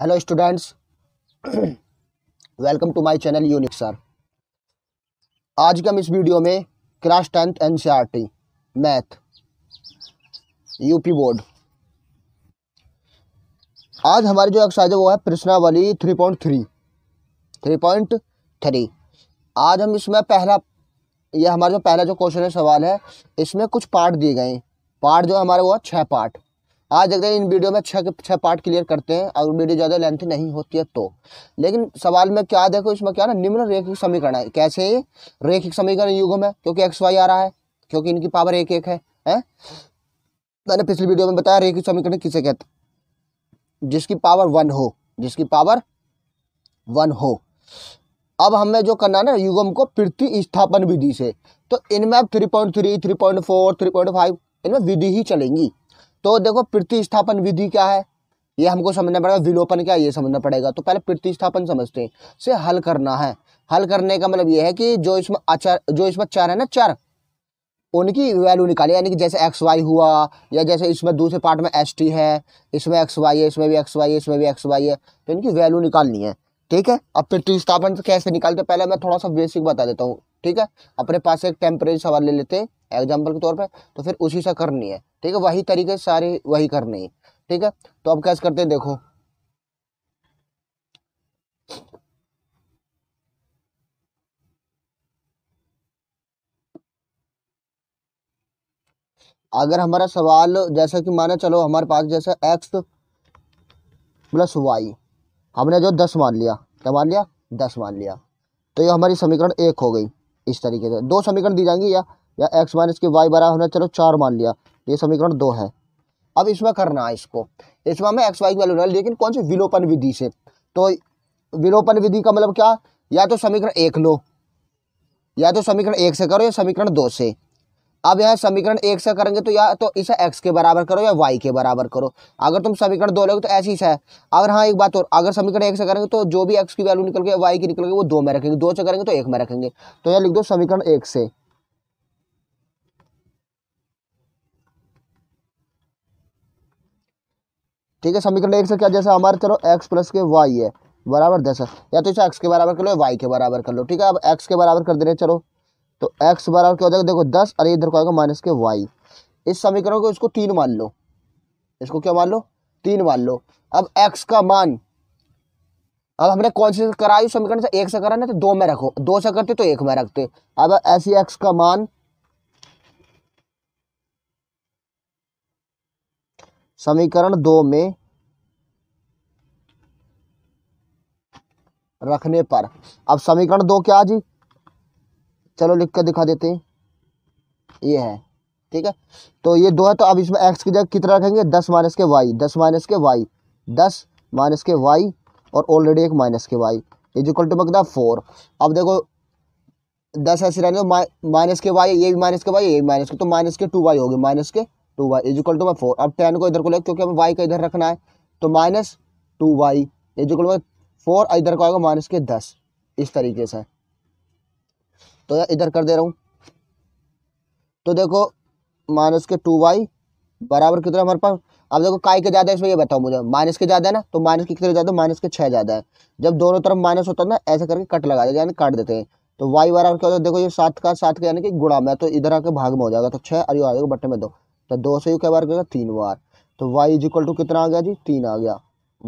hello students welcome to my channel unique sir आज के हम इस वीडियो में class tenth in math UP board आज हमारी जो एक्सरसाइज है वो है प्रश्नावली three point three three point three आज हम इसमें पहला यह हमारा जो पहला जो क्वेश्चन है सवाल है इसमें कुछ पार्ट दिए गए पार्ट जो हमारे वो है छः पार्ट आज अगर इन वीडियो में छः छः पार्ट क्लियर करते हैं अगर वीडियो ज़्यादा लेंथ नहीं होती है तो लेकिन सवाल में क्या देखो इसमें क्या ना निम्न रेखिक समीकरण है कैसे रेखिक समीकरण युगों में क्योंकि एक्स वाई आ रहा है क्योंकि इनकी पावर एक एक है हैं मैंने पिछली वीडियो में बताया रेखिक समीकरण किसे कहते जिसकी पावर वन हो जिसकी पावर वन हो अब हमें जो करना ना युगम को स्थापन विधि से तो इनमें अब three point three three point four three point five इनमें विधि ही चलेंगी तो देखो प्रतिस्थापन विधि क्या है ये हमको समझना पड़ेगा विलोपन क्या ये समझना पड़ेगा तो पहले प्रतिस्थापन समझते हैं से हल करना है हल करने का मतलब ये है कि जो इसमें अचर जो इसमें चार है ना चार उनकी वैल्यू निकाली यानी कि जैसे एक्स वाई हुआ या जैसे इसमें दूसरे पार्ट में एस टी है इसमें एक्स वाई है इसमें भी एक्स वाई है इसमें भी एक्स वाई है तो इनकी वैल्यू निकालनी है ठीक है अब प्रतिस्थापन कैसे निकालते पहले मैं थोड़ा सा बेसिक बता देता हूँ ठीक है अपने पास एक टेम्परेरी सवाल ले लेते हैं एग्जाम्पल के तौर पर तो फिर उसी से करनी है ठीक है वही तरीके सारे वही करने हैं ठीक है तो अब कैसे करते हैं देखो अगर हमारा सवाल जैसा कि माना चलो हमारे पास जैसा एक्स प्लस वाई हमने जो दस मान लिया क्या मान लिया दस मान लिया तो ये हमारी समीकरण एक हो गई इस तरीके से दो समीकरण दी जाएंगी या या एक्स माइनस के वाई बराबर हमने चलो चार मान लिया ये समीकरण दो है अब इसमें करना है इसको इसमें हमें एक्स वाई की वैल्यू लेकिन कौन सी विलोपन विधि से तो विलोपन विधि का मतलब क्या या तो समीकरण एक लो या तो समीकरण एक से करो या समीकरण दो से अब यहाँ समीकरण एक से करेंगे तो या तो इसे एक्स के बराबर करो या वाई के बराबर करो अगर तुम समीकरण दो लोगे तो ऐसी ही है अगर हाँ एक बात और अगर समीकरण एक से करेंगे तो जो भी एक्स की वैल्यू निकल के वाई की निकल के वो दो में रखेंगे दो से करेंगे तो एक में रखेंगे तो यहाँ लिख दो समीकरण एक से ठीक है समीकरण एक से क्या जैसे हमारे चलो एक्स प्लस के वाई है बराबर दस है या तो इसे एक्स के बराबर कर लो वाई के बराबर कर लो ठीक है अब एक्स के बराबर कर दे रहे चलो तो एक्स बराबर क्या हो जाएगा देखो दस और इधर को आएगा माइनस के वाई इस समीकरण को इसको तीन मान लो इसको क्या मान लो तीन मान लो अब एक्स का मान अब हमने कौन सी कराई समीकरण से एक से करा ना तो दो में रखो दो से करते तो एक में रखते अब ऐसी एक्स का मान समीकरण दो में रखने पर अब समीकरण दो क्या जी चलो लिख कर दिखा देते हैं ये है ठीक है तो ये दो है तो अब इसमें एक्स की जगह कितना रखेंगे दस माइनस के वाई दस माइनस के वाई दस माइनस के वाई और ऑलरेडी एक minus K Y is equal to बगदा फोर अब देखो दस ऐसे रहने माइनस के वाई ये भी माइनस के वाई ये भी माइनस के तो माइनस के टू वाई हो गए माइनस के two Y is equal to by four अब टेन को इधर को ले क्योंकि हमें वाई का इधर रखना है तो minus two Y is equal by four इधर को आएगा माइनस के दस इस तरीके से तो यार इधर कर दे रहा हूँ तो देखो माइनस के टू वाई बराबर कितना हमारे पास अब देखो काई के ज़्यादा है इसमें ये बताओ मुझे माइनस के ज़्यादा है ना तो माइनस के कितने ज़्यादा माइनस के छः ज़्यादा है जब दोनों तरफ माइनस होता है ना ऐसे करके कट लगा देते यानी काट देते हैं तो वाई बराबर क्या होता है देखो ये सात का सात का यानी कि गुड़ा में तो इधर आके भाग में हो जाएगा तो छः और ये आ जाएगा बटे में दो तो दो से यू क्या बार गया तीन बार तो y इज इक्वल टू कितना आ गया जी तीन आ गया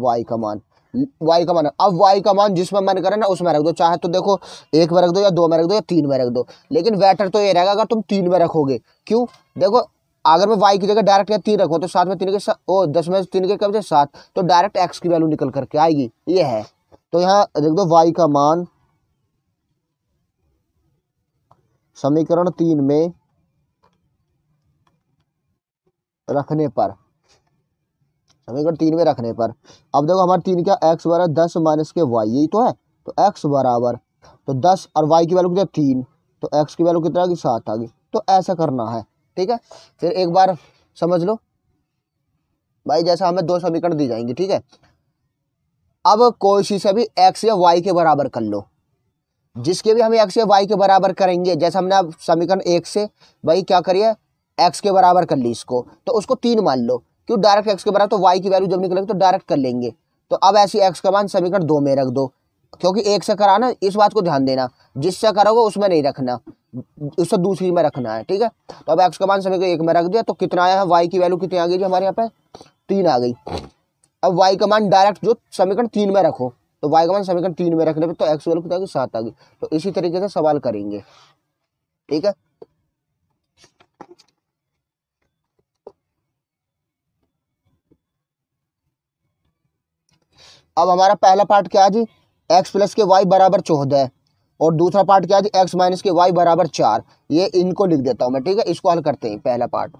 y का मान y का मान अब y का मान जिसमें मन करे ना उसमें रख दो चाहे तो देखो एक में रख दो या दो में रख दो या तीन में रख दो लेकिन बेटर तो ये रहेगा अगर तुम तीन में रखोगे क्यों देखो अगर मैं वाई की जगह डायरेक्ट या तीन रखूँ तो सात में तीन के साथ ओ दस में तीन के कब सात तो डायरेक्ट एक्स की वैल्यू निकल करके आएगी ये है तो यहाँ देख दो वाई का मान समीकरण तीन में रखने पर समीकरण तीन में रखने पर अब देखो हमारे तीन क्या एक्स बराबर दस माइनस के वाई यही तो है तो एक्स बराबर तो दस और वाई की वैल्यू कितना तीन तो एक्स की वैल्यू कितना आ सात आ गई तो ऐसा करना है ठीक है फिर एक बार समझ लो भाई जैसा हमें दो समीकरण दी जाएंगे ठीक है अब कोशिश से भी एक्स या वाई के बराबर कर लो जिसके भी हम एक्स या वाई के बराबर करेंगे जैसे हमने अब समीकरण एक से भाई क्या करिए एक्स के बराबर कर ली इसको तो उसको तीन मान लो क्यों डायरेक्ट एक्स के बराबर तो वाई की वैल्यू जब निकलेंगे तो डायरेक्ट कर लेंगे तो अब ऐसी एक्स का मान समीकरण दो में रख दो क्योंकि एक से कराना इस बात को ध्यान देना जिससे करोगे उसमें नहीं रखना उससे दूसरी में रखना है ठीक है तो अब एक्स का मान समीकरण एक में रख दिया तो कितना आया है वाई की वैल्यू कितनी आ गई जी हमारे यहाँ पे तीन आ गई अब वाई का मान डायरेक्ट जो समीकरण तीन में रखो तो वाई का मान समीकरण तीन में रखने पर तो एक्स वैल्यू कितना सात आ गई तो इसी तरीके से सवाल करेंगे ठीक है अब हमारा पहला पार्ट क्या है जी एक्स प्लस के वाई बराबर चौदह और दूसरा पार्ट क्या है जी एक्स माइनस के वाई बराबर चार ये इनको लिख देता हूँ मैं ठीक है इसको हल करते हैं पहला पार्ट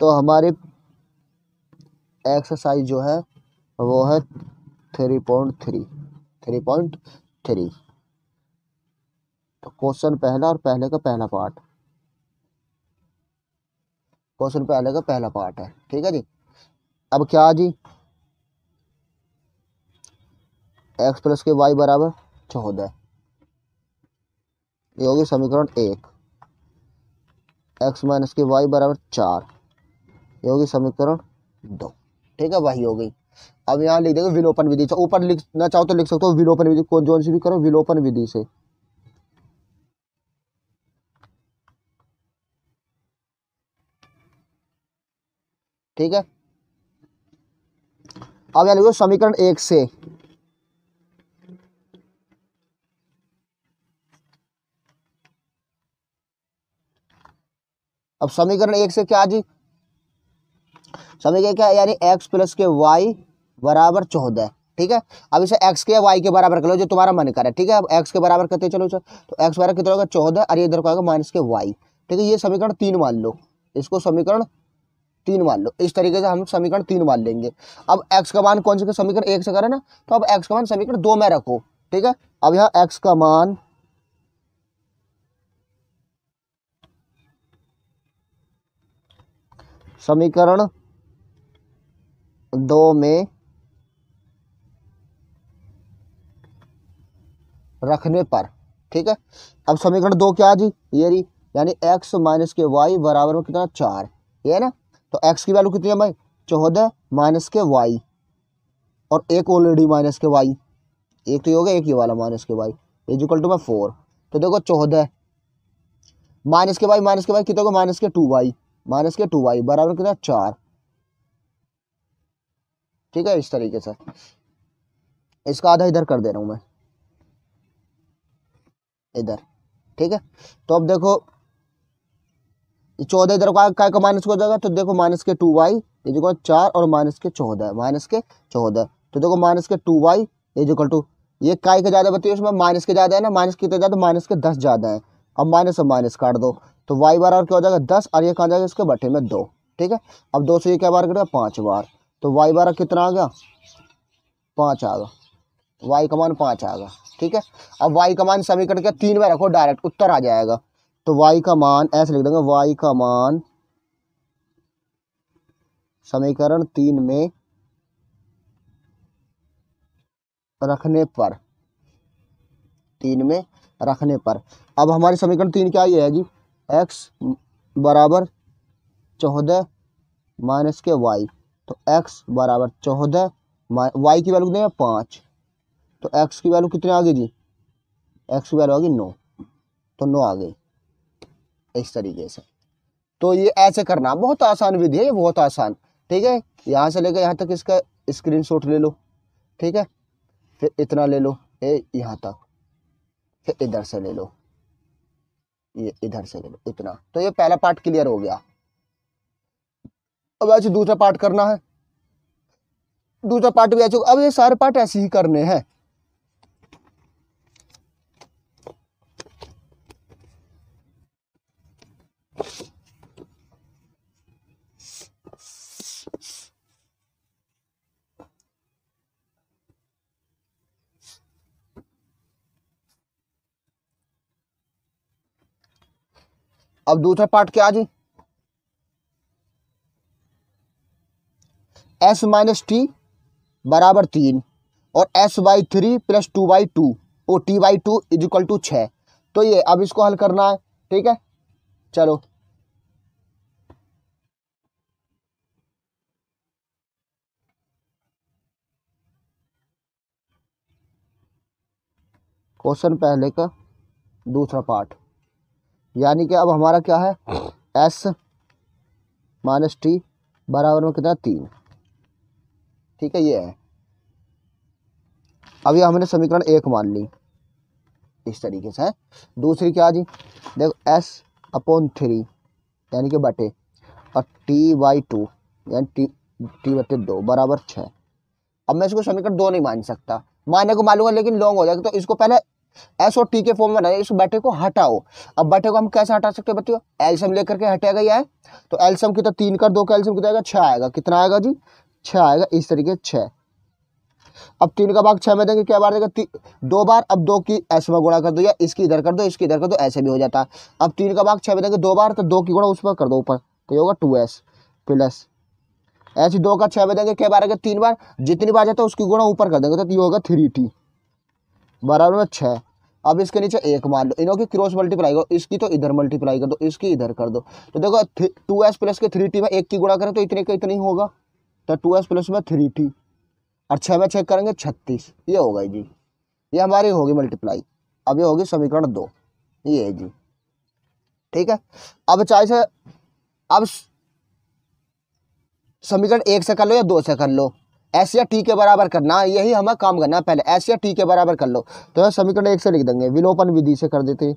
तो हमारी एक्सरसाइज जो है वो है three point three three point three तो क्वेश्चन पहला और पहले का पहला पार्ट क्वेश्चन पहले का पहला पार्ट है ठीक है जी अब क्या जी एक्स प्लस के वाई बराबर चौदह ये होगी समीकरण एक एक्स माइनस के वाई बराबर चार ये होगी समीकरण दो ठीक है वही हो गई अब यहाँ लिख देगा विलोपन विधि से अच्छा, ऊपर लिखना चाहो तो लिख सकते हो विलोपन विधि कौन जो सी भी करो विलोपन विधि से ठीक है अब यानी लिखो समीकरण एक से अब समीकरण एक से क्या जी समीकरण क्या यानी एक्स प्लस के वाई बराबर चौदह ठीक है अब इसे एक्स के वाई के बराबर कर लो जो तुम्हारा मन करे ठीक है अब एक्स के बराबर करते चलो इसे तो एक्स बराबर कितना होगा चौदह और ये इधर को आएगा माइनस के वाई ठीक है ये समीकरण तीन मान लो इसको समीकरण तीन मान लो इस तरीके से हम समीकरण तीन मान लेंगे अब एक्स का मान कौन से समीकरण एक से करें ना तो अब एक्स का मान समीकरण दो में रखो ठीक है अब यहाँ एक्स का मान समीकरण दो में रखने पर ठीक है अब समीकरण दो क्या जी ये रही यानी एक्स माइनस के वाई बराबर में कितना चार ये है ना तो एक्स की वैल्यू कितनी है भाई चौदह माइनस के वाई और एक ऑलरेडी माइनस के वाई एक तो ये हो गया एक ही वाला minus K Y is equal to मैं फोर तो देखो चौदह minus K Y minus K Y कितने होगा माइनस के टू वाई माइनस के टू वाई बराबर कितना चार ठीक है इस तरीके से इसका आधा इधर कर दे रहा हूँ मैं इधर ठीक है तो अब देखो चौदह इधर का, का माइनस हो जाएगा तो देखो माइनस के टू वाई ये जो चार और माइनस के चौदह माइनस के चौदह तो देखो माइनस के two Y is equal to ये काय के ज़्यादा बताइए उसमें माइनस के ज़्यादा है ना माइनस कितने ज़्यादा माइनस के दस ज़्यादा है अब माइनस और माइनस काट दो तो वाई बार और क्या हो जाएगा दस और ये कहाँ जाएगा इसके बटे में दो ठीक है अब दो से ये क्या बार कटेगा पाँच बार तो वाई बार कितना आ गया पाँच आ गया वाई का मान पाँच आ गया ठीक है अब वाई का मान समीकरण के तीन बार रखो डायरेक्ट उत्तर आ जाएगा तो y का मान ऐसे लिख देंगे y का मान समीकरण तीन में रखने पर तीन में रखने पर अब हमारी समीकरण तीन क्या ये है जी x बराबर चौदह माइनस के y तो x बराबर चौदह y की वैल्यू कितनी है पाँच तो x की वैल्यू कितनी आ गई जी x की वैल्यू आ गई नौ तो नौ आ गई इस तरीके से तो ये ऐसे करना बहुत आसान विधि है ये बहुत आसान ठीक है यहाँ से लेकर यहाँ तक इसका स्क्रीन ले लो ठीक है फिर इतना ले लो ए यहाँ तक फिर इधर से ले लो ये इधर से ले लो इतना तो ये पहला पार्ट क्लियर हो गया अब ऐसे दूसरा पार्ट करना है दूसरा पार्ट भी ऐसे अब ये सारे पार्ट ऐसे ही करने हैं अब दूसरा पार्ट क्या जी एस माइनस टी बराबर तीन और S by three plus two by two और T by two is equal to छः तो ये अब इसको हल करना है ठीक है चलो क्वेश्चन पहले का दूसरा पार्ट यानी कि अब हमारा क्या है एस माइनस टी बराबर में कितना तीन ठीक है ये है अब ये हमने समीकरण एक मान ली इस तरीके से है दूसरी क्या जी देखो एस अपॉन थ्री यानी कि बटे और टी बाई टू यानी टी टी बटे दो बराबर छः अब मैं इसको समीकरण दो नहीं मान सकता मानने को है लेकिन लॉन्ग हो जाएगा तो इसको पहले एस और टी के फॉर्म में इस बटे को हटाओ अब बटे को हम कैसे हटा सकते हैं बच्चों एल्सम लेकर के हटेगा यह है तो एल्सम तो तीन कर दो का एल्सम कितना आएगा छः आएगा कितना आएगा जी छः आएगा इस तरीके छः अब तीन का भाग छः में देंगे क्या बार देगा दो बार अब दो की ऐसे में गुणा कर दो या इसकी इधर कर दो इसकी इधर कर दो ऐसे भी हो जाता है अब तीन का भाग छः में देंगे दो बार तो दो की गुणा उस पर कर दो ऊपर तो ये होगा टू एस प्लस ऐसे दो का छः में देंगे क्या बार आएगा तीन बार जितनी बार जाता है उसकी गुणा ऊपर कर देंगे तो ये होगा थ्री टी बराबर में छः अब इसके नीचे एक मान लो इनों की क्रॉस मल्टीप्लाई करो इसकी तो इधर मल्टीप्लाई कर दो इसकी इधर कर दो तो देखो टू एस प्लस के थ्री टी में एक की गुणा करें तो इतने का इतनी होगा तो टू एस प्लस में थ्री टी और छः में छः करेंगे छत्तीस ये होगा जी ये हमारी होगी मल्टीप्लाई अब ये होगी समीकरण दो ये है जी ठीक है अब चाहे से अब समीकरण एक से कर लो या दो से कर लो एस या टी के बराबर करना यही हमें काम करना है पहले एस या टी के बराबर कर लो तो समीकरण एक से लिख देंगे विलोपन विधि से कर देते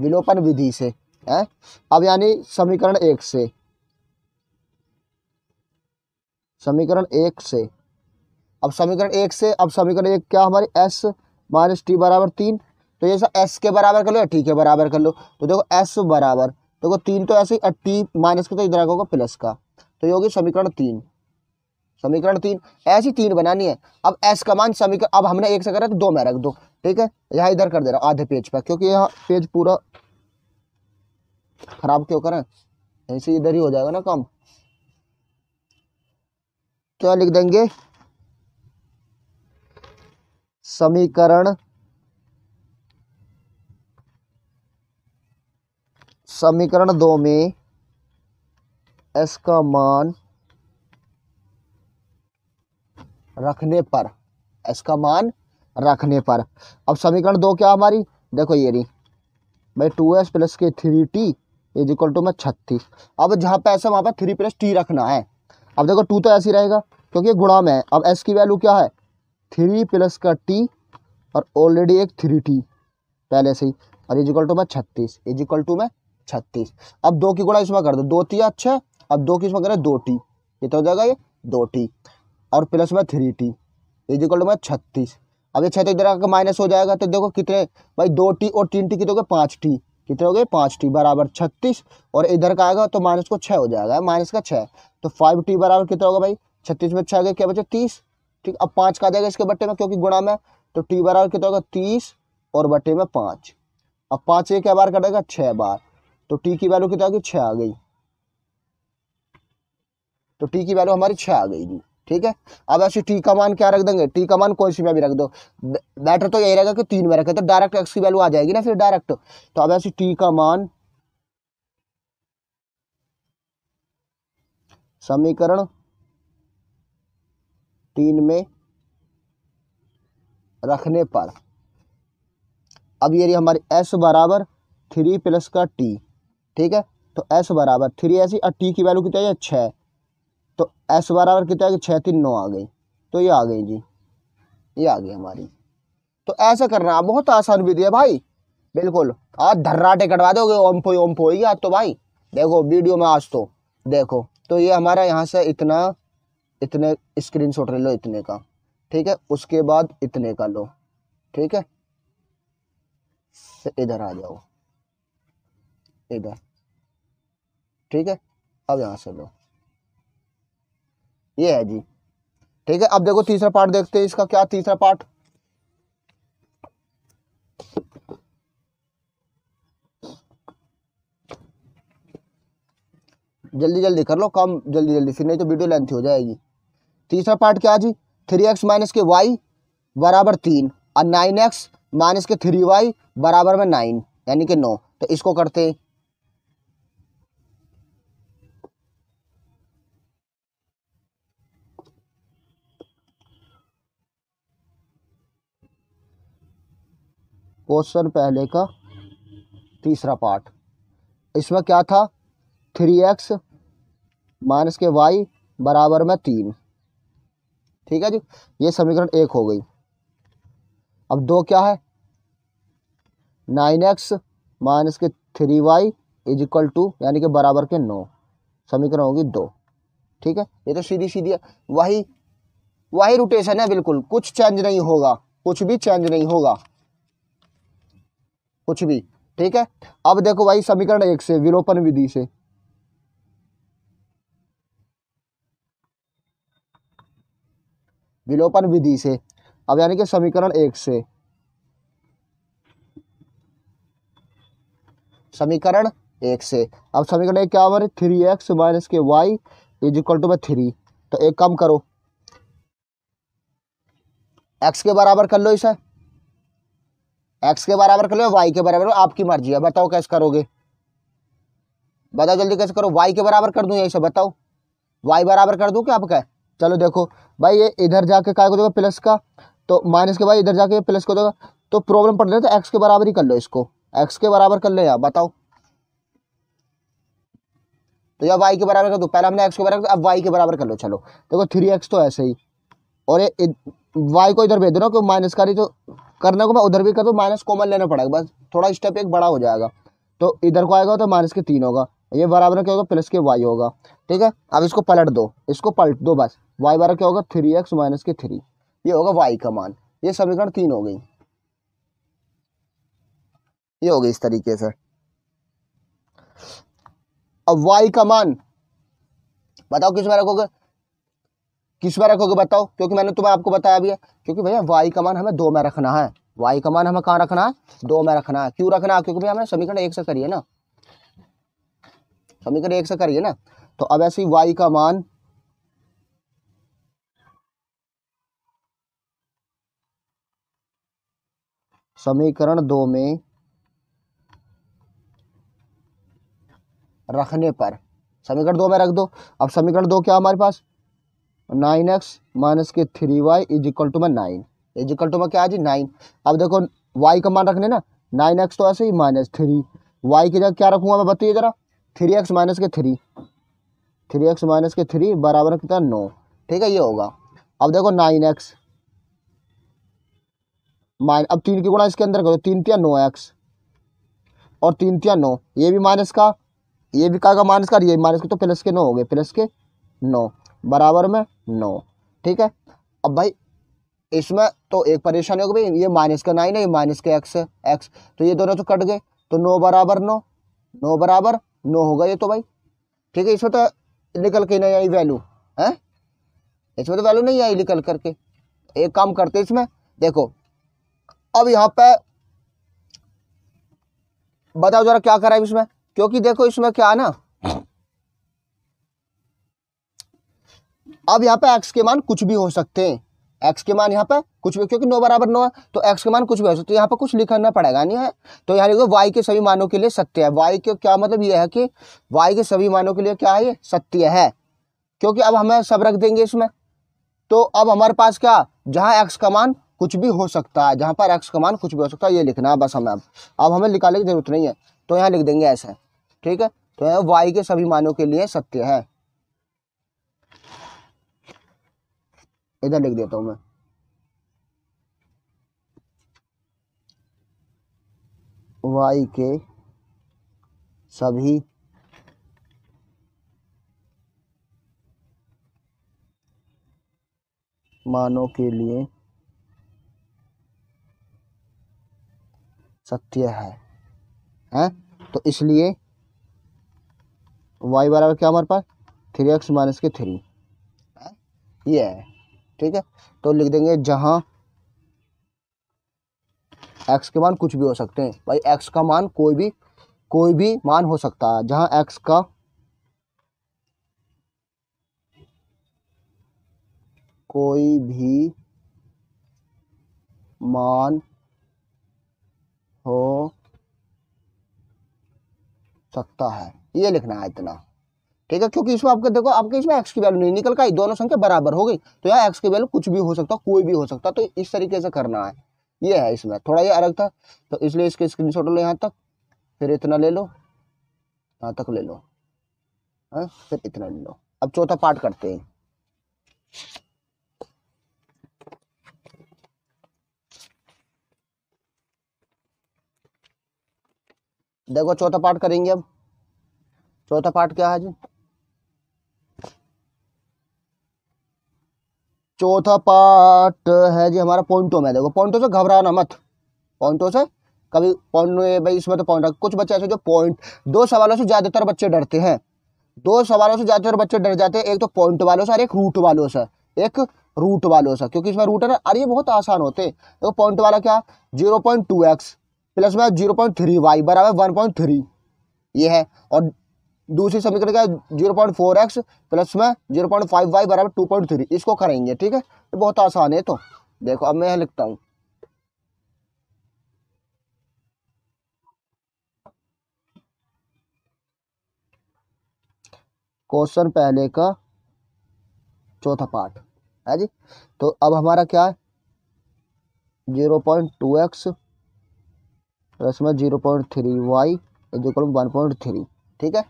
विलोपन विधि से है अब यानी समीकरण एक से समीकरण एक से अब समीकरण एक से अब समीकरण एक क्या हमारी एस माइनस टी बराबर तीन तो सब एस के बराबर कर लो या टी के बराबर कर लो तो देखो एस बराबर देखो तीन तो ऐसे ही टी माइनस का तो इधर होगा प्लस का तो ये होगी समीकरण तीन समीकरण तीन ऐसी तीन बनानी है अब एस का मान समीकरण अब हमने एक से करा तो दो में रख दो ठीक है यहाँ इधर कर दे रहा आधे पेज पर क्योंकि यहाँ पेज पूरा खराब क्यों करें ऐसे इधर ही हो जाएगा ना काम क्या लिख देंगे समीकरण समीकरण दो में एस का मान रखने पर एस का मान रखने पर अब समीकरण दो क्या हमारी देखो ये रही भाई टू एस प्लस के three T is equal to में छत्तीस अब जहाँ पे ऐसा वहाँ पर थ्री प्लस टी रखना है अब देखो टू तो ऐसे ही रहेगा क्योंकि ये गुणा में है अब एस की वैल्यू क्या है थ्री प्लस का टी और ऑलरेडी एक थ्री टी पहले से ही और इजिकल टू में छत्तीस इजिकल टू में छत्तीस अब दो की गुणा इसमें कर दो दो टी छः अब दो की इसमें करें दो टी कितना तो हो जाएगा ये दो टी और प्लस में three T is equal to में छत्तीस अब ये छत्तीस तो इधर आकर माइनस हो जाएगा तो देखो कितने भाई दो टी और तीन टी कितने तो हो गए पाँच टी कितने हो गए पाँच टी बराबर छत्तीस और इधर का आएगा तो माइनस को छः हो जाएगा माइनस का छः तो फाइव टी बराबर कितना होगा भाई छत्तीस में छः गए क्या बचे तीस ठीक अब पाँच का आ जाएगा इसके बट्टे में क्योंकि गुणा में तो टी बराबर कितना होगा तीस और बट्टे में पाँच अब पाँच ये क्या बार कटेगा छः बार तो टी की वैल्यू कितना छ छः आ गई तो टी की वैल्यू हमारी छः आ गई जी ठीक है अब ऐसे टी का मान क्या रख देंगे टी का मान कौन सी में भी रख दो बेटर तो यही रहेगा कि तीन में रखे तो डायरेक्ट एक्स की वैल्यू आ जाएगी ना फिर डायरेक्ट तो अब ऐसे टी का मान समीकरण तीन में रखने पर अब ये हमारी एस बराबर थ्री प्लस का टी ठीक है तो एस बराबर थ्री ऐसी और टी की वैल्यू कितनी है छः तो एस बराबर कितना आ गई छः तीन नौ आ गई तो ये आ गई जी ये आ गई हमारी तो ऐसा करना बहुत आसान विधि है भाई बिल्कुल आज धर्राटे कटवा दोगे ओम पोई ओम आज तो भाई देखो वीडियो में आज तो देखो तो ये हमारा यहाँ से इतना इतने स्क्रीन शॉट ले लो इतने का ठीक है उसके बाद इतने का लो ठीक है इधर आ जाओ इधर ठीक है अब यहाँ से लो ये है जी ठीक है अब देखो तीसरा पार्ट देखते हैं इसका क्या तीसरा पार्ट जल्दी जल्दी कर लो कम जल्दी जल्दी फिर नहीं तो वीडियो लेंथ हो जाएगी तीसरा पार्ट क्या जी three x minus K Y बराबर तीन और नाइन एक्स माइनस के थ्री वाई बराबर में नाइन यानी कि नौ तो इसको करते हैं क्वेश्चन पहले का तीसरा पार्ट इसमें क्या था three x minus K Y बराबर में तीन ठीक है जी ये समीकरण एक हो गई अब दो क्या है नाइन एक्स माइनस के three Y is equal to यानी कि बराबर के नौ समीकरण होगी दो ठीक है ये तो सीधी सीधी है वही वही रोटेशन है बिल्कुल कुछ चेंज नहीं होगा कुछ भी चेंज नहीं होगा कुछ भी ठीक है अब देखो भाई समीकरण एक से विलोपन विधि से विलोपन विधि से अब यानी कि समीकरण एक से समीकरण एक से अब समीकरण एक क्या हमारे three x minus K Y is equal to by three तो एक कम करो एक्स के बराबर कर लो इसे एक्स के बराबर कर लो वाई के बराबर आपकी मर्जी है बताओ कैसे करोगे बताओ जल्दी कैसे करो वाई के बराबर कर दूँ यही बताओ वाई बराबर कर दूँ क्या आप आपका चलो देखो भाई ये इधर जाके क्या को देगा प्लस का तो माइनस के भाई इधर जाके प्लस को देगा तो प्रॉब्लम पड़ रही तो एक्स के बराबर ही कर लो इसको एक्स के बराबर कर ले यार बताओ तो या वाई के बराबर कर दो पहले हमने एक्स के बराबर अब वाई के बराबर कर लो चलो देखो थ्री एक्स तो ऐसे ही और ये वाई को इधर भेज दो ना क्योंकि माइनस का रही तो करने को मैं उधर भी कर तो माइनस कॉमन लेना पड़ेगा बस थोड़ा स्टेप एक बड़ा हो जाएगा तो इधर को आएगा तो माइनस के तीन होगा ये बराबर क्या होगा प्लस के वाई होगा ठीक है अब इसको पलट दो इसको पलट दो बस वाई बराबर क्या होगा थ्री एक्स माइनस के थ्री ये होगा वाई का मान ये समीकरण तीन हो गई ये हो गई इस तरीके से अब वाई का मान बताओ किस में रखोगे किस में रखोगे बताओ क्योंकि मैंने तुम्हें आपको बताया भी है क्योंकि भैया वाई का मान हमें दो में रखना है वाई का मान हमें कहाँ रखना है दो में रखना है क्यों रखना है क्योंकि भैया हमें समीकरण एक से करिए ना समीकरण एक से करिए ना तो अब ऐसे वाई का मान समीकरण दो में रखने पर समीकरण दो में रख दो अब समीकरण दो क्या हमारे पास नाइन एक्स माइनस के three Y is equal to में नाइन इज इक्वल टू में क्या आ जी नाइन अब देखो वाई का मान रखने ना नाइन एक्स तो ऐसे ही माइनस थ्री वाई की जगह क्या रखूँगा मैं बताइए ज़रा थ्री एक्स माइनस के थ्री थ्री एक्स माइनस के थ्री बराबर कितना नौ ठीक है ये होगा अब देखो नाइन एक्स माइन अब तीन की गुणा इसके अंदर करो तीन तिया नौ एक्स और तीन तिया नौ ये भी माइनस का ये भी का माइनस का ये माइनस के तो प्लस के नौ हो गए प्लस के नौ बराबर में नौ ठीक है अब भाई इसमें तो एक परेशानी होगी भाई ये माइनस का नाइन है माइनस का एक्स है एक्स तो ये दोनों तो कट गए तो नौ बराबर नौ नौ बराबर नौ होगा ये तो भाई ठीक है इसमें तो निकल के नहीं आई वैल्यू है इसमें तो वैल्यू नहीं आई निकल करके एक काम करते इसमें देखो अब यहाँ पे बताओ जरा क्या करा है इसमें क्योंकि देखो इसमें क्या है ना अब यहाँ पे एक्स के मान कुछ भी हो सकते हैं एक्स के मान यहाँ पे कुछ भी क्योंकि नो बराबर नो है तो एक्स के मान कुछ भी हो सकते तो यहाँ पे कुछ लिखना पड़ेगा नहीं है तो यहाँ लिखो वाई के सभी मानों के लिए सत्य है वाई के क्या मतलब ये है कि वाई के सभी मानों के लिए क्या है ये सत्य है क्योंकि अब हमें सब रख देंगे इसमें तो अब हमारे पास क्या जहाँ एक्स का मान कुछ भी हो सकता है जहाँ पर एक्स का मान कुछ भी हो सकता है ये लिखना है बस हमें अब अब हमें निकालने की जरूरत नहीं है तो यहाँ लिख देंगे ऐसे ठीक है तो यहाँ वाई के सभी मानों के लिए सत्य है इधर लिख देता हूँ मैं वाई के सभी मानों के लिए सत्य है हैं तो इसलिए वाई बराबर क्या हमारे पास थ्री एक्स माइनस के थ्री ये है ठीक है तो लिख देंगे जहाँ एक्स के मान कुछ भी हो सकते हैं भाई एक्स का मान कोई भी कोई भी मान हो सकता है जहाँ एक्स का कोई भी मान हो सकता है ये लिखना है इतना ठीक है क्योंकि इसमें आपके देखो आपके इसमें एक्स की वैल्यू नहीं निकल का दोनों संख्या बराबर हो गई तो यहाँ एक्स की वैल्यू कुछ भी हो सकता है कोई भी हो सकता तो इस तरीके से करना है ये है इसमें थोड़ा ये अलग था तो इसलिए इसके स्क्रीन शॉट लो यहाँ तक फिर इतना ले लो यहाँ तक ले लो हाँ फिर इतना ले लो अब चौथा पार्ट करते हैं देखो चौथा पार्ट करेंगे अब चौथा पार्ट क्या है जी चौथा पार्ट है जी हमारा पॉइंटो में देखो पॉइंटो से घबराना मत पॉइंटो से कभी पॉइंट भाई इसमें तो पॉइंट कुछ बच्चे ऐसे जो पॉइंट दो सवालों से ज़्यादातर बच्चे डरते हैं दो सवालों से ज़्यादातर बच्चे डर जाते हैं एक तो पॉइंट वालों से और एक रूट वालों से एक रूट वालों से क्योंकि इसमें रूट है ना अरे बहुत आसान होते हैं देखो पॉइंट वाला क्या zero point two x plus में जीरो पॉइंट थ्री वाई बराबर वन पॉइंट थ्री ये है और दूसरी समीकरण का zero point four x plus में जीरो पॉइंट फाइव वाई बराबर टू पॉइंट थ्री इसको करेंगे ठीक है ये बहुत आसान है तो देखो अब मैं लिखता हूँ क्वेश्चन पहले का चौथा पार्ट है जी तो अब हमारा क्या है zero point two x plus में zero point three y is equal one point three ठीक है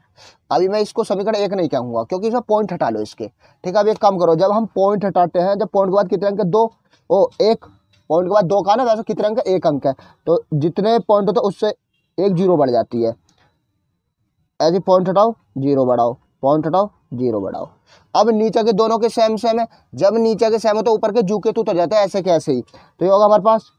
अभी मैं इसको समीकरण एक नहीं कहूँगा क्योंकि इसमें पॉइंट हटा लो इसके ठीक है अब एक काम करो जब हम पॉइंट हटाते हैं जब पॉइंट के बाद कितने अंक दो ओ एक पॉइंट के बाद दो का ना वैसे कितने अंक एक अंक है तो जितने पॉइंट होते हैं उससे एक जीरो बढ़ जाती है ऐसे पॉइंट हटाओ जीरो बढ़ाओ पॉइंट हटाओ जीरो बढ़ाओ अब नीचे के दोनों के सेम सेम है जब नीचे के सेम हो तो ऊपर के जू के तो उतर जाते हैं ऐसे कैसे ही तो ये होगा हमारे पास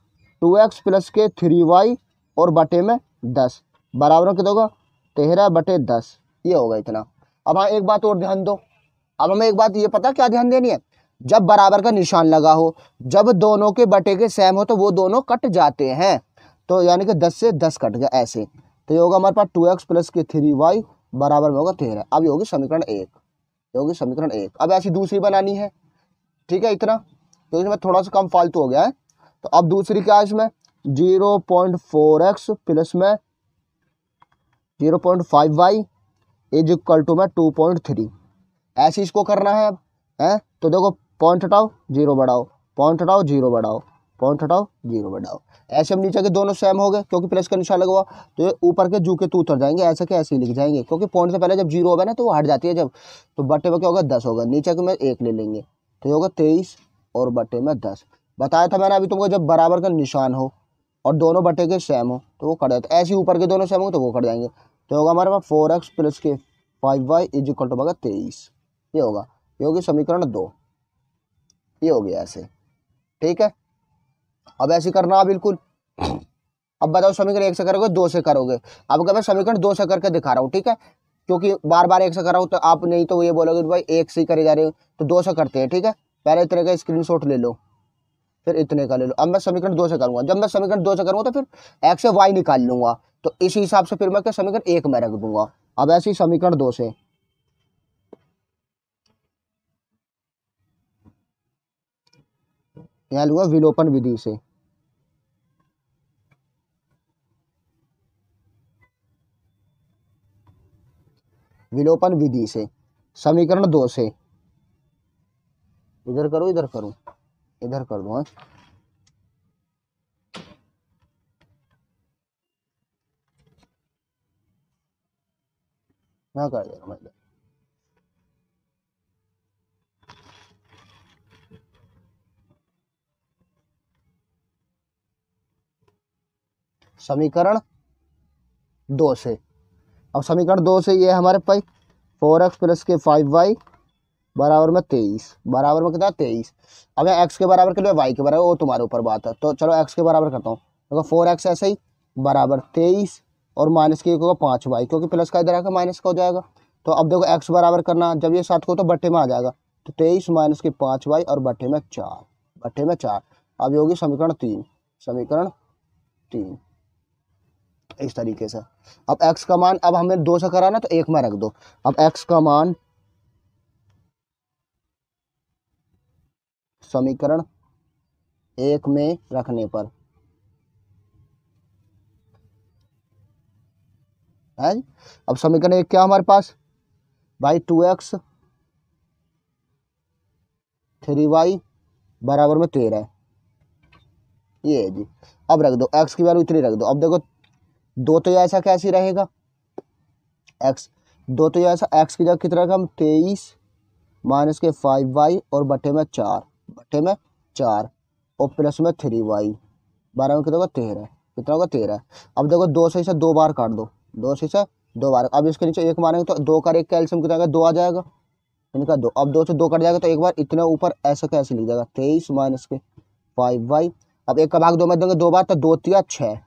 टू एक्स प्लस के थ्री वाई और बटे में दस बराबर कितना होगा तेरह बटे दस ये होगा इतना अब हाँ एक बात और ध्यान दो अब हमें एक बात ये पता क्या ध्यान देनी है जब बराबर का निशान लगा हो जब दोनों के बटे के सेम हो तो वो दोनों कट जाते हैं तो यानी कि दस से दस कट गया ऐसे तो ये होगा हमारे पास टू एक्स प्लस के थ्री वाई बराबर में होगा तेरह अब ये होगी समीकरण एक ये होगी समीकरण एक अब ऐसी दूसरी बनानी है ठीक है इतना तो इसमें थोड़ा सा कम फालतू हो गया है तो अब दूसरी क्या है इसमें zero point four x plus में zero point five y is equal to मै टू पॉइंट थ्री ऐसे इसको करना है अब हैं तो देखो पॉइंट हटाओ जीरो बढ़ाओ पॉइंट हटाओ जीरो बढ़ाओ पॉइंट हटाओ जीरो बढ़ाओ ऐसे हम नीचे के दोनों सेम हो गए क्योंकि प्लस का निशान लगवा तो ऊपर के जू के तू उतर जाएंगे ऐसे के ऐसे ही लिख जाएंगे क्योंकि पॉइंट से पहले जब जीरो होगा ना तो वो हट जाती है जब तो बटे में क्या होगा दस होगा नीचे के में एक ले लेंगे तो ये होगा तेईस और बटे में दस बताया था मैंने अभी तुमको जब बराबर का निशान हो और दोनों बटे के सेम हो तो वो कट जाते ऐसे ऊपर के दोनों सेम होंगे तो वो कट जाएंगे तो होगा हमारे पास फोर एक्स प्लस के five y is equal to होगा तेईस ये होगा ये होगी समीकरण दो ये हो गया ऐसे ठीक है अब ऐसे करना बिल्कुल अब बताओ समीकरण एक से करोगे दो से करोगे अब मैं समीकरण दो से करके दिखा रहा हूँ ठीक है क्योंकि बार बार एक से कर रहा हूँ तो आप नहीं तो ये बोलोगे भाई एक से ही करे जा रहे हो तो दो से करते हैं ठीक है पहले इतने का शॉट ले लो फिर इतने का ले लो अब मैं समीकरण दो से करूँगा जब मैं समीकरण दो से करूँगा तो फिर एक से वाई निकाल लूँगा तो इसी हिसाब से फिर मैं क्या समीकरण एक में रख दूंगा अब ऐसे ही समीकरण दो से यह लूंगा विलोपन विधि से विलोपन विधि से समीकरण दो से इधर करो इधर करो इधर कर दो ना कर आ जाएगा समीकरण दो से अब समीकरण दो से ये हमारे पाई फोर एक्स प्लस के फाइव वाई बराबर में तेईस बराबर में कितना तेईस अब मैं एक्स के बराबर कर लिए वाई के बराबर वो तुम्हारे ऊपर बात है तो चलो एक्स के बराबर करता हूँ देखो फोर एक्स ऐसे ही बराबर तेईस और माइनस की एक होगा पाँच वाई क्योंकि प्लस का इधर आकर माइनस का हो जाएगा तो अब देखो एक्स बराबर करना जब ये सात को तो बट्टे में आ जाएगा तो तेईस माइनस के पाँच वाई और बट्टे में चार बट्टे में चार अब ये होगी समीकरण तीन समीकरण तीन इस तरीके से अब x का मान अब हमें दो से करा ना तो एक में रख दो अब x का मान समीकरण एक में रखने पर है अब समीकरण एक क्या हमारे पास भाई टू एक्स थ्री वाई बराबर में तेरह ये है जी अब रख दो एक्स की वैल्यू इतनी रख दो अब देखो दो तो ऐसा कैसी रहेगा एक्स दो तो ऐसा एक्स की जगह कितना हम तेईस माइनस के फाइव वाई और बटे में चार बटे में चार और प्लस में थ्री वाई बारह में कितना होगा तेरह कितना होगा तेरह अब देखो दो से दो बार काट दो दो शीशा दो बार अब इसके नीचे एक मारेंगे तो दो का एक कैल्शियम कितना आएगा दो आ जाएगा इनका दो अब दो से दो कट जाएगा तो एक बार इतने ऊपर ऐसे कैसे लिख जाएगा तेईस माइनस के फाइव वाई अब एक का भाग दो में देंगे दो बार तो दो तिया छः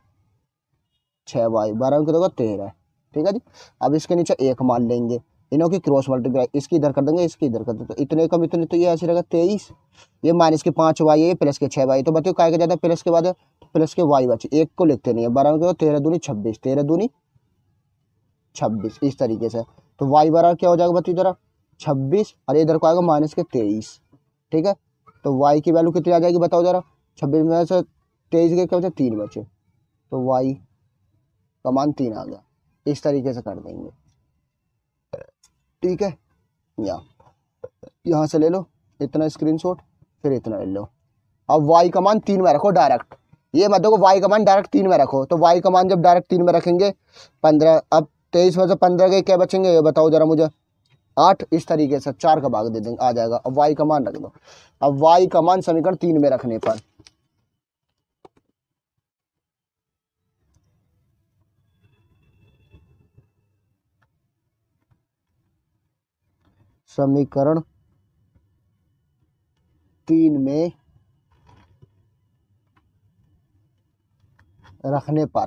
छः वाई बारह में कितना तेरह ठीक है जी अब इसके नीचे एक मान लेंगे इनों की क्रॉस मल्टीप्लाई इसकी इधर कर देंगे इसकी इधर कर देंगे तो इतने कम इतने तो ये ऐसे रहेगा तेईस ये माइनस के पाँच वाई है ये प्लस के छः वाई तो बताओ क्या क्या ज़्यादा प्लस के बाद प्लस के वाई बचे एक को लिखते नहीं है बारह में कितना तेरह दूनी छब्बीस तेरह दूनी छब्बीस इस तरीके से तो वाई बराबर क्या हो जाएगा बताइए जरा छब्बीस और इधर को आएगा माइनस के तेईस ठीक है तो वाई की वैल्यू कितनी आ जाएगी बताओ जरा छब्बीस में से तेईस के क्या बचे तीन बचे तो वाई का मान तीन आ गया इस तरीके से कर देंगे ठीक है या यहाँ से ले लो इतना शॉट फिर इतना ले लो अब वाई का मान तीन में रखो डायरेक्ट ये मत देखो वाई का मान डायरेक्ट तीन में रखो तो वाई का मान जब डायरेक्ट तीन में रखेंगे पंद्रह अब तेईस में से पंद्रह के क्या बचेंगे ये बताओ जरा मुझे आठ इस तरीके से चार का भाग दे देंगे आ जाएगा अब वाई का मान रख दो अब वाई का मान समीकरण तीन में रखने पर समीकरण तीन में रखने पर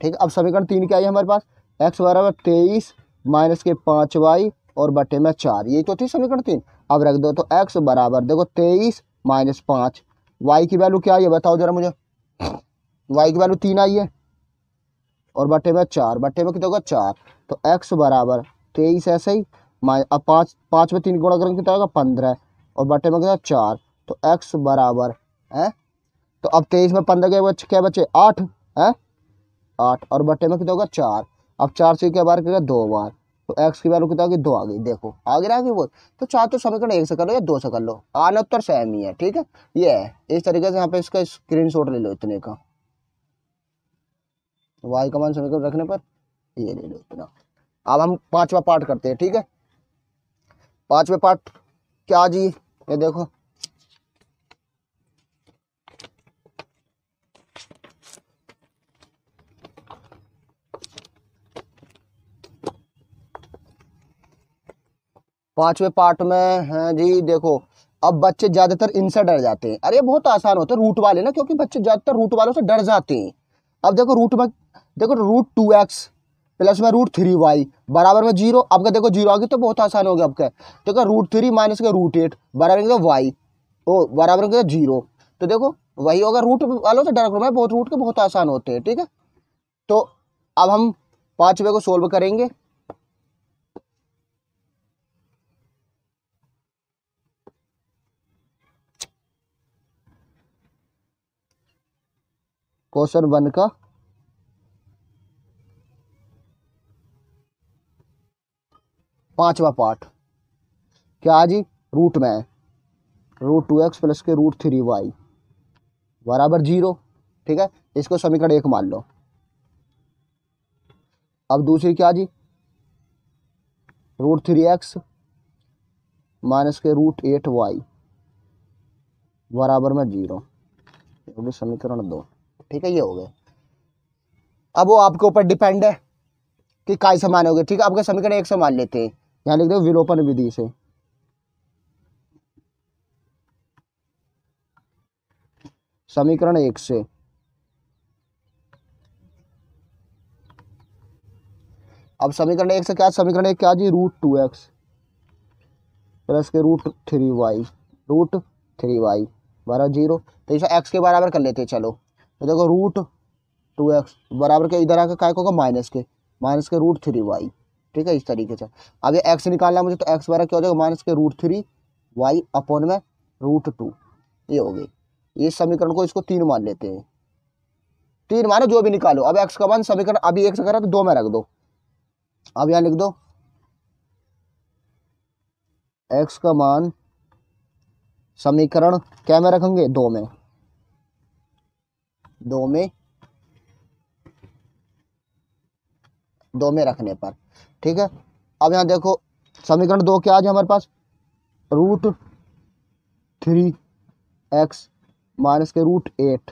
ठीक अब समीकरण तीन क्या है हमारे पास एक्स बराबर तेईस माइनस के पाँच वाई और बटे में चार यही तो थी समीकरण तीन अब रख दो तो एक्स बराबर देखो तेईस माइनस पाँच वाई की वैल्यू क्या आई है बताओ जरा मुझे वाई की वैल्यू तीन आई है और बटे में चार बटे में कितना होगा चार तो एक्स बराबर तेईस ऐसे ही अब पाँच पाँच में तीन गुणा करेंगे कितना होगा पंद्रह और बटे में कितना चार तो एक्स बराबर है तो अब तेईस में पंद्रह के बच्चे क्या बचे आठ है आठ और बटे में कितना होगा चार अब चार से क्या बार करेगा दो बार तो एक्स की वैल्यू कितना होगी दो आ गई देखो आ गई ना आगे वो तो चार तो समीकरण एक से कर लो या दो से कर लो आने उत्तर सेम ही है ठीक है ये है इस तरीके से यहाँ पे इसका स्क्रीन शॉट ले लो इतने का वाई कमान समीकरण रखने पर ये ले लो इतना अब हम पांचवा पार्ट करते हैं ठीक है पांचवा पार्ट क्या जी ये देखो पांचवे पार्ट में हैं जी देखो अब बच्चे ज़्यादातर इनसे डर जाते हैं अरे बहुत आसान होता है रूट वाले ना क्योंकि बच्चे ज़्यादातर रूट वालों से डर जाते हैं अब देखो रूट में देखो रूट टू एक्स प्लस में रूट थ्री वाई बराबर में जीरो अब देखो जीरो आ गई तो बहुत आसान हो गया आपका देखो रूट थ्री माइनस का रूट एट बराबर का वाई ओ बराबर जीरो तो देखो वही होगा रूट वालों से डर करो बहुत रूट के बहुत आसान होते हैं ठीक है तो अब हम पाँचवे को सोल्व करेंगे क्वेश्चन वन का पांचवा पार्ट क्या आज रूट में रूट टू एक्स प्लस के रूट थ्री वाई बराबर जीरो ठीक है इसको समीकरण एक मान लो अब दूसरी क्या जी रूट थ्री एक्स माइनस के रूट एट वाई बराबर में जीरो समीकरण दो ठीक है ये हो गए अब वो आपके ऊपर डिपेंड है कि काय समान हो गए ठीक है आपके समीकरण एक समान लेते हैं यहाँ लिख दो विलोपन विधि से समीकरण एक से अब समीकरण एक से क्या समीकरण एक क्या जी रूट टू एक्स प्लस के root three y root three y बारह जीरो तो इसे एक्स के बराबर कर लेते चलो तो देखो रूट टू एक्स बराबर के इधर आके क्या होगा माइनस के माइनस के रूट थ्री वाई ठीक है इस तरीके से ये एक्स निकालना मुझे तो एक्स बराबर क्या हो जाएगा माइनस के रूट थ्री वाई अपॉन में रूट टू ये हो गई ये समीकरण को इसको तीन मान लेते हैं तीन मानो जो भी निकालो अब एक्स का मान समीकरण अभी एक से करा तो दो में रख दो अब यहाँ लिख दो एक्स का मान समीकरण क्या में रखेंगे दो में दो में दो में रखने पर ठीक है अब यहाँ देखो समीकरण दो क्या आज हमारे पास रूट थ्री एक्स माइनस के रूट एट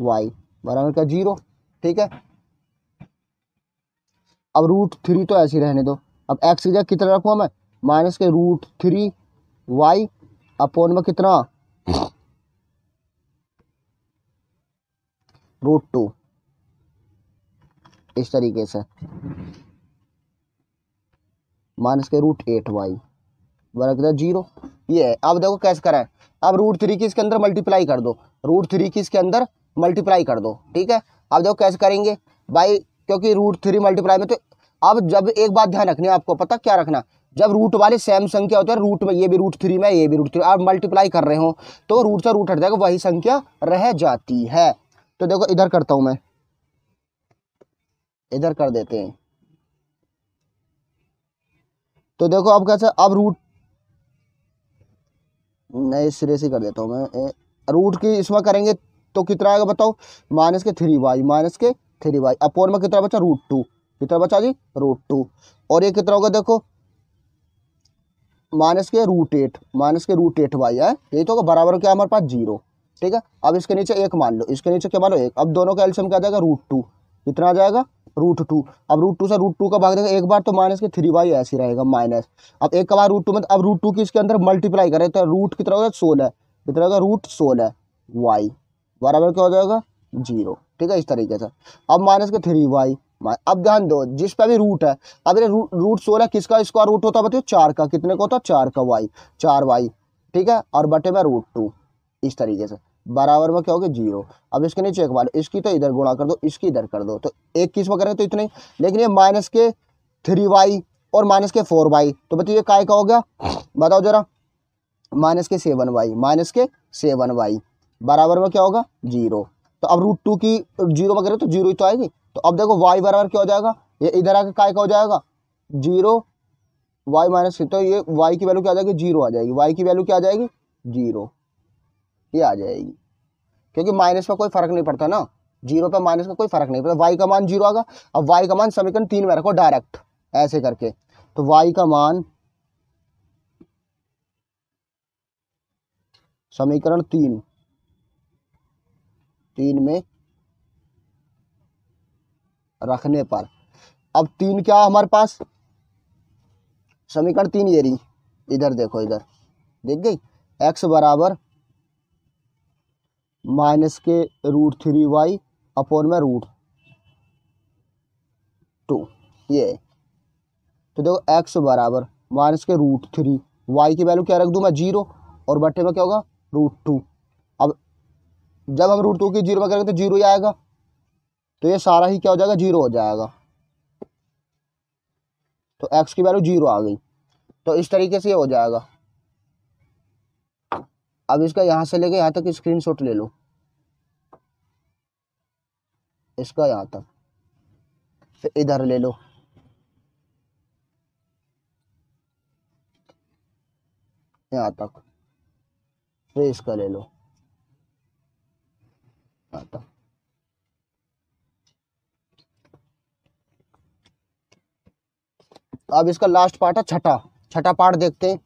वाई बराबर का जीरो ठीक है अब रूट थ्री तो ऐसे ही रहने दो अब एक्स की जगह कितना रखूँ मैं माइनस के रूट थ्री वाई अपोन में कितना रूट टू इस तरीके से माइनस के रूट एट वाई बराबर जीरो ये है अब देखो कैसे करें अब रूट थ्री की इसके अंदर मल्टीप्लाई कर दो रूट थ्री की इसके अंदर मल्टीप्लाई कर दो ठीक है अब देखो कैसे करेंगे भाई क्योंकि रूट थ्री मल्टीप्लाई में तो अब जब एक बात ध्यान रखनी है आपको पता क्या रखना जब रूट वाले सेम संख्या होती है रूट में ये भी रूट थ्री में ये भी रूट थ्री आप मल्टीप्लाई कर रहे हो तो रूट से रूट हट जाएगा वही संख्या रह जाती है तो देखो इधर करता हूँ मैं इधर कर देते हैं तो देखो अब कैसे अब रूट नए सिरे से कर देता हूँ मैं रूट की इसमें करेंगे तो कितना आएगा बताओ माइनस के थ्री वाई माइनस के थ्री वाई अपोर में कितना बचा रूट टू कितना बचा जी रूट टू और ये कितना होगा देखो माइनस के रूट एट माइनस के रूट एट वाई है ये तो होगा बराबर क्या हमारे पास जीरो ठीक है अब इसके नीचे एक मान लो इसके नीचे क्या मान लो एक अब दोनों का एल्शियम क्या जाएगा रूट टू कितना आ जाएगा रूट टू अब रूट टू से रूट टू का भाग देगा एक बार तो माइनस के थ्री बाई ऐसे रहेगा माइनस अब एक का बार रूट टू में अब रूट टू की इसके अंदर मल्टीप्लाई करें तो रूट कितना होगा सोलह कितना होगा रूट सोलह वाई बराबर क्या हो जाएगा जीरो ठीक है इस तरीके से अब माइनस के थ्री वाई अब ध्यान दो जिस पर भी रूट है अब ये रू, रूट सोलह किसका स्क्वायर रूट होता है चार का कितने का होता है चार का वाई चार वाई ठीक है और बटे में रूट टू इस तरीके से बराबर में क्या हो गया जीरो अब इसके नीचे एक बार इसकी तो इधर गुणा कर दो इसकी इधर कर दो तो एक किस में करें तो इतने लेकिन ये माइनस के थ्री वाई और माइनस के फोर वाई तो बताइए काय का हो गया बताओ जरा माइनस के सेवन वाई माइनस के सेवन वाई बराबर में क्या होगा जीरो तो अब रूट टू की जीरो में करें तो जीरो ही तो आएगी तो अब देखो वाई बराबर क्या हो जाएगा ये इधर आके काय का हो जाएगा जीरो वाई माइनस तो ये वाई की वैल्यू क्या आ जाएगी जीरो आ जाएगी वाई की वैल्यू क्या आ जाएगी जीरो ये आ जाएगी क्योंकि माइनस में कोई फर्क नहीं पड़ता ना जीरो पे माइनस का कोई फर्क नहीं पड़ता वाई का मान जीरो आगा अब वाई का मान समीकरण तीन में रखो डायरेक्ट ऐसे करके तो वाई का मान समीकरण तीन तीन में रखने पर अब तीन क्या हमारे पास समीकरण तीन ये रही इधर देखो इधर देख गई एक्स बराबर माइनस के रूट थ्री वाई अपॉन में रूट टू ये तो देखो एक्स बराबर माइनस के रूट थ्री वाई की वैल्यू क्या रख दूँ मैं जीरो और बटे में क्या होगा रूट टू अब जब हम रूट टू की जीरो में करेंगे तो जीरो ही आएगा तो ये सारा ही क्या हो जाएगा जीरो हो जाएगा तो एक्स की वैल्यू जीरो आ गई तो इस तरीके से ये हो जाएगा अब इसका यहाँ से लेके यहाँ तक स्क्रीनशॉट ले लो इसका यहाँ तक फिर इधर ले लो यहाँ तक फिर इसका ले लो यहाँ तक अब इसका लास्ट पार्ट है छठा छठा पार्ट देखते हैं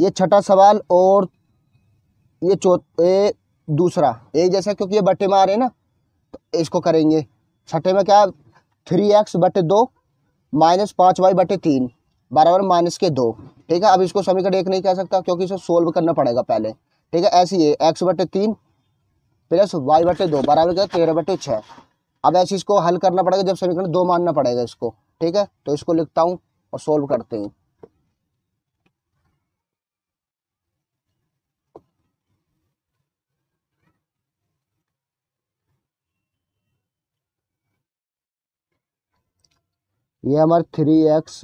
ये छठा सवाल और ये चौथ ये दूसरा एक जैसा क्योंकि ये बटे में आ रहे हैं ना तो इसको करेंगे छठे में क्या थ्री एक्स बटे दो माइनस पाँच वाई बटे तीन बराबर माइनस के दो ठीक है अब इसको समीकरण एक नहीं कह सकता क्योंकि इसे सोल्व करना पड़ेगा पहले ठीक है ऐसे ही एक्स बटे तीन प्लस वाई बटे दो बराबर क्या तेरह बटे छः अब ऐसे इसको हल करना पड़ेगा जब समीकरण दो मानना पड़ेगा इसको ठीक है तो इसको लिखता हूँ और सोल्व करते हैं ये हमारे थ्री एक्स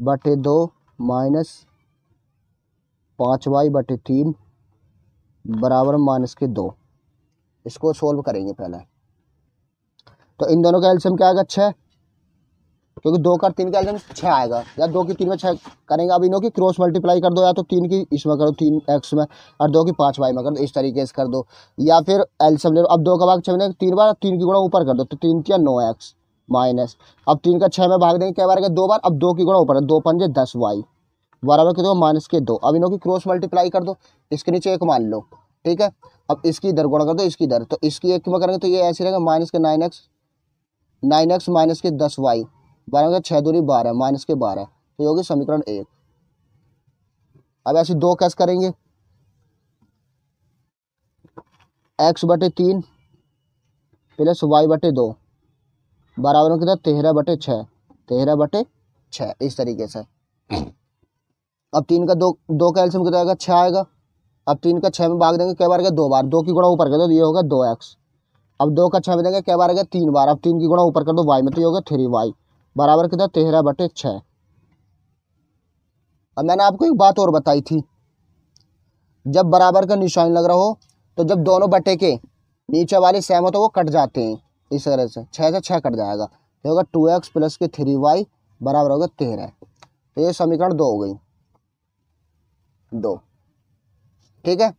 बटे दो माइनस पाँच वाई बटे तीन बराबर माइनस के दो इसको सोल्व करेंगे पहले तो इन दोनों का एल्शियम क्या आएगा छः क्योंकि दो का तीन का एल्शियम छः आएगा या दो की तीन में छः करेंगे अब इनों की क्रॉस मल्टीप्लाई कर दो या तो तीन की इसमें करो तीन एक्स में और दो की पाँच वाई में कर दो इस तरीके से कर दो या फिर एल्शियम ले अब दो का भाग छः में तीन बार तीन की गुणा ऊपर कर दो तो तीन या नौ एक्स माइनस अब तीन का छः में भाग देंगे क्या बार गया दो बार अब दो की गुणा ऊपर है दो पंजे दस वाई बराबर के दो माइनस के दो अब इनों की क्रॉस मल्टीप्लाई कर दो इसके नीचे एक मान लो ठीक है अब इसकी इधर गुणा कर दो इसकी इधर तो इसकी एक में करेंगे तो ये ऐसे रहेगा माइनस के nine x nine x minus के दस वाई बारह बराबर छः दूरी बारह माइनस के बारह तो ये होगी समीकरण एक अब ऐसे दो कैस करेंगे एक्स बटे तीन प्लस वाई बटे दो बराबर में कितना तेरह बटे छः तेरह बटे छः इस तरीके से अब तीन का दो दो का एल्सियम कितना आएगा छः आएगा अब तीन का छः में भाग देंगे क्या बार गया दो बार दो की गुणा ऊपर कर दो तो ये होगा दो एक्स अब दो का छः में देंगे क्या बार गया तीन बार अब तीन की गुणा ऊपर कर दो वाई में तो ये होगा थ्री वाई बराबर कितना तेरह बटे छः अब मैंने आपको एक बात और बताई थी जब बराबर का निशान लग रहा हो तो जब दोनों बटे के नीचे वाले सहमत हो तो वो कट जाते हैं इस तरह से छः से छः कट जाएगा ये होगा टू एक्स प्लस के थ्री वाई बराबर होगा तेरह तो ये समीकरण दो हो गई दो ठीक है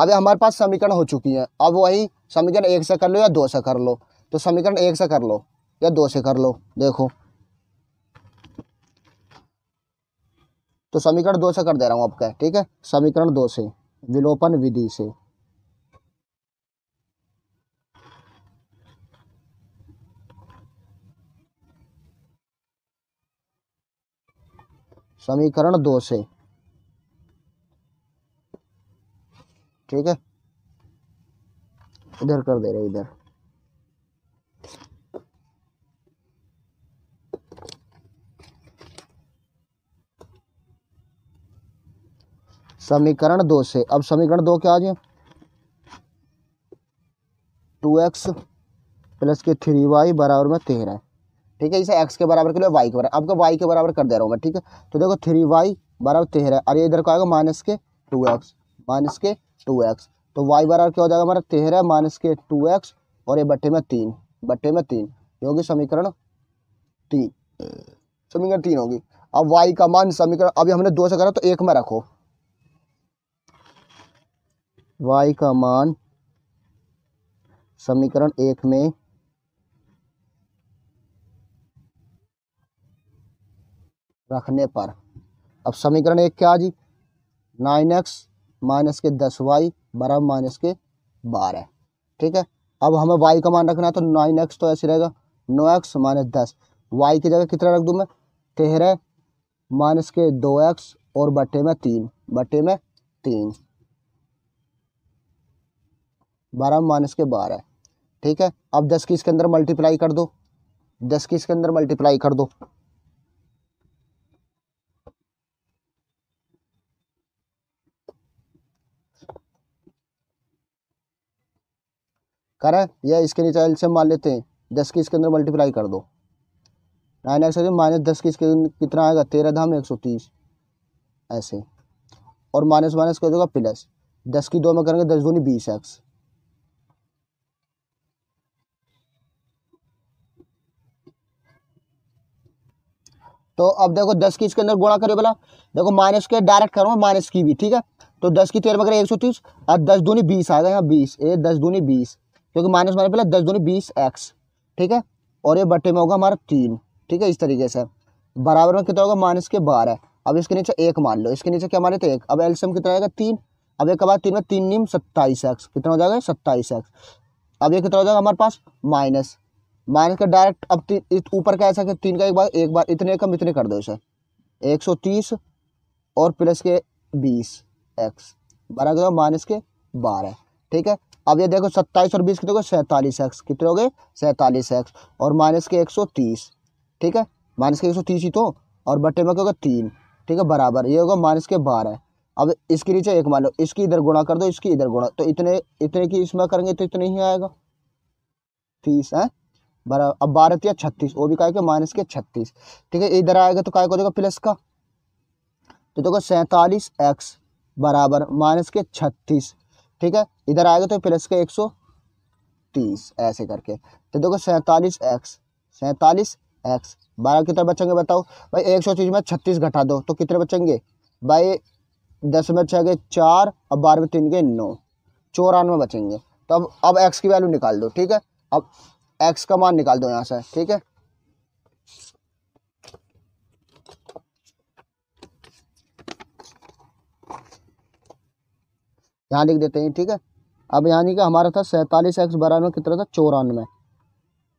अब हमारे पास समीकरण हो चुकी हैं अब वही समीकरण एक से कर लो या दो से कर लो तो समीकरण एक से कर लो या दो से कर लो देखो तो समीकरण दो से कर दे रहा हूँ आपका ठीक है समीकरण दो से विलोपन विधि से समीकरण दो से ठीक है इधर कर दे रहे इधर समीकरण दो से अब समीकरण दो क्या आ जाए टू एक्स प्लस के थ्री वाई बराबर में तेरह ठीक है इसे एक्स के बराबर के लिए वाई के बराबर आपको वाई के बराबर कर दे रहा हूँ मैं ठीक है तो देखो थ्री वाई बराबर तेरह और ये इधर को आएगा माइनस के टू एक्स माइनस के टू एक्स तो वाई बराबर क्या हो जाएगा हमारा तेरह माइनस के टू एक्स और ये बट्टे में तीन बट्टे में तीन ये होगी समीकरण तीन समीकरण तीन होगी अब वाई का मान समीकरण अभी हमने दो से करा तो एक में रखो वाई का मान समीकरण एक में रखने पर अब समीकरण एक क्या जी नाइन एक्स माइनस के दस वाई बराबर माइनस के बारह ठीक है अब हमें वाई का मान रखना है तो नाइन एक्स तो ऐसे रहेगा नौ एक्स माइनस दस वाई की जगह कितना रख दूँ मैं तेरह माइनस के दो एक्स और बटे में तीन बटे में तीन बारह माइनस के बारह ठीक है अब दस की इसके अंदर मल्टीप्लाई कर दो दस की इसके अंदर मल्टीप्लाई कर दो कर या इसके नीचे एल से मान लेते हैं दस की इसके अंदर मल्टीप्लाई कर दो नाइन एक्स माइनस दस की इसके कितना आएगा तेरह धाम एक सौ तीस ऐसे और माइनस माइनस कर देगा प्लस दस की दो में करेंगे दस दूनी बीस एक्स तो अब देखो दस की इसके अंदर गुणा करो बोला देखो माइनस के डायरेक्ट करो माइनस की भी ठीक है तो दस की तेरह में करें एक सौ तीस और दस दूनी बीस आएगा यहाँ बीस ए दस दूनी बीस क्योंकि माइनस माइनस पहले दस दूनी बीस एक्स ठीक है और ये बटे में होगा हमारा तीन ठीक है इस तरीके से बराबर में कितना होगा माइनस के बारह अब इसके नीचे एक मान लो इसके नीचे क्या मान थे एक अब एल्सियम कितना आएगा तीन अब एक बार तीन में तीन नीम सत्ताईस एक्स कितना हो जाएगा सत्ताईस एक्स अब ये कितना हो जाएगा हमारे पास माइनस माइनस का डायरेक्ट अब तीन ऊपर का ऐसा कि तीन का एक बार एक बार इतने कम इतने कर दो इसे एक सौ तीस और प्लस के बीस एक्स बारह माइनस के बारह ठीक है अब ये देखो सत्ताईस और बीस कितने हो गए सैंतालीस एक्स कितने हो गए सैंतालीस एक्स और माइनस के एक सौ तीस ठीक है माइनस के एक सौ तीस ही तो और बट्टे में क्या होगा तीन ठीक है बराबर ये होगा माइनस के बारह अब इसके नीचे एक मान लो इसकी इधर गुणा कर दो इसकी इधर गुणा तो इतने इतने की इसमें करेंगे तो इतने ही आएगा तीस है बराबर अब बारह या छत्तीस वो भी क्या माइनस के छत्तीस ठीक है इधर आएगा तो क्या हो जाएगा प्लस का तो देखो सैंतालीस एक्स बराबर माइनस के छत्तीस ठीक है इधर आएगा तो प्लस का एक सौ तीस ऐसे करके तो देखो सैंतालीस एक्स सैंतालीस एक्स बारह कितने बचेंगे बताओ भाई एक सौ चीज़ में छत्तीस घटा दो तो कितने बचेंगे भाई दस में छः गए चार और बारह में तीन गए नौ चौरानवे बचेंगे तो अब अब एक्स की वैल्यू निकाल दो ठीक है अब एक्स का मान निकाल दो यहाँ से ठीक है यहाँ लिख देते हैं ठीक है अब यहाँ कि हमारा था सैंतालीस एक्स बराबर कितना था चौरानवे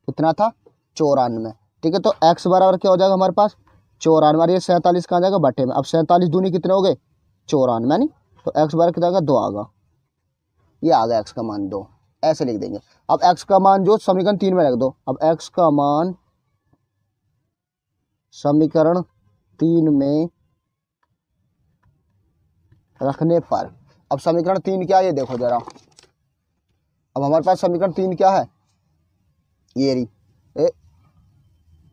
कितना था चौरानवे ठीक है तो एक्स बराबर क्या हो जाएगा हमारे पास चौरानवे और ये सैंतालीस कहाँ जाएगा बटे में अब सैंतालीस दूनी कितने हो गए चौरानवे नहीं तो एक्स बराबर कितना दो आ गया ये आ गया एक्स का मान दो ऐसे लिख देंगे अब एक्स का मान जो समीकरण तीन में रख दो अब एक्स का मान समीकरण तीन में रखने पर अब समीकरण तीन क्या है ये देखो जरा अब हमारे पास समीकरण तीन क्या है ये रही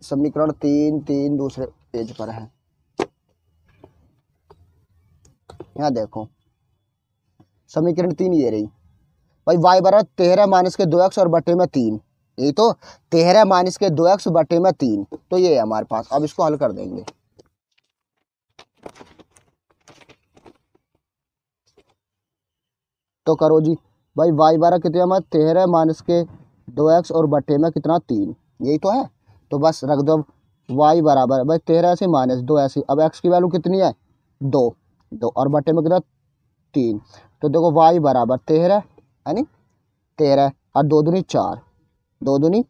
समीकरण तीन तीन दूसरे पेज पर है यहाँ देखो समीकरण तीन ये रही भाई वाई बराबर तेरह माइनस के दो एक्स और बटे में तीन ये तो तेरह माइनस के दो एक्स बटे में तीन तो ये है हमारे पास अब इसको हल कर देंगे तो करो जी भाई वाई बारह कितने में तेरह माइनस के दो एक्स और बटे में कितना तीन यही तो है तो बस रख दो वाई बराबर भाई तेरह से माइनस दो ऐसी अब एक्स की वैल्यू कितनी है दो दो और बटे में कितना तीन तो देखो वाई बराबर तेरह है नी तेरह और दो दूनी चार दो दूनी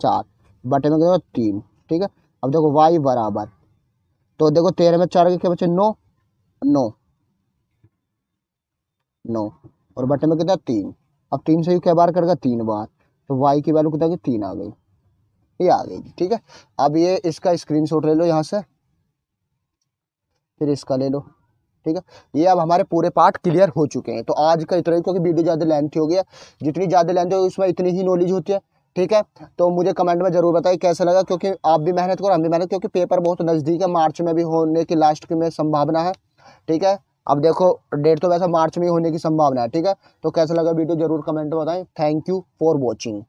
चार बटे में कितना तीन ठीक है अब देखो वाई बराबर तो देखो तेरह में चार के बचे नौ नौ नौ और बटे में कितना तीन अब तीन से क्या बार करेगा तीन बार तो वाई की वैल्यू कितना तीन आ गई ये आ गई ठीक है अब ये इसका स्क्रीन शॉट ले लो यहाँ से फिर इसका ले लो ठीक है ये अब हमारे पूरे पार्ट क्लियर हो चुके हैं तो आज का इतना ही क्योंकि वीडियो ज़्यादा लेंथ हो गया जितनी ज़्यादा लेंथ होगी उसमें इतनी ही नॉलेज होती है ठीक है तो मुझे कमेंट में जरूर बताइए कैसा लगा क्योंकि आप भी मेहनत करो हम भी मेहनत क्योंकि पेपर बहुत नज़दीक है मार्च में भी होने की लास्ट की में संभावना है ठीक है अब देखो डेट तो वैसा मार्च में होने की संभावना है ठीक है तो कैसा लगा वीडियो जरूर कमेंट में बताएं थैंक यू फॉर वॉचिंग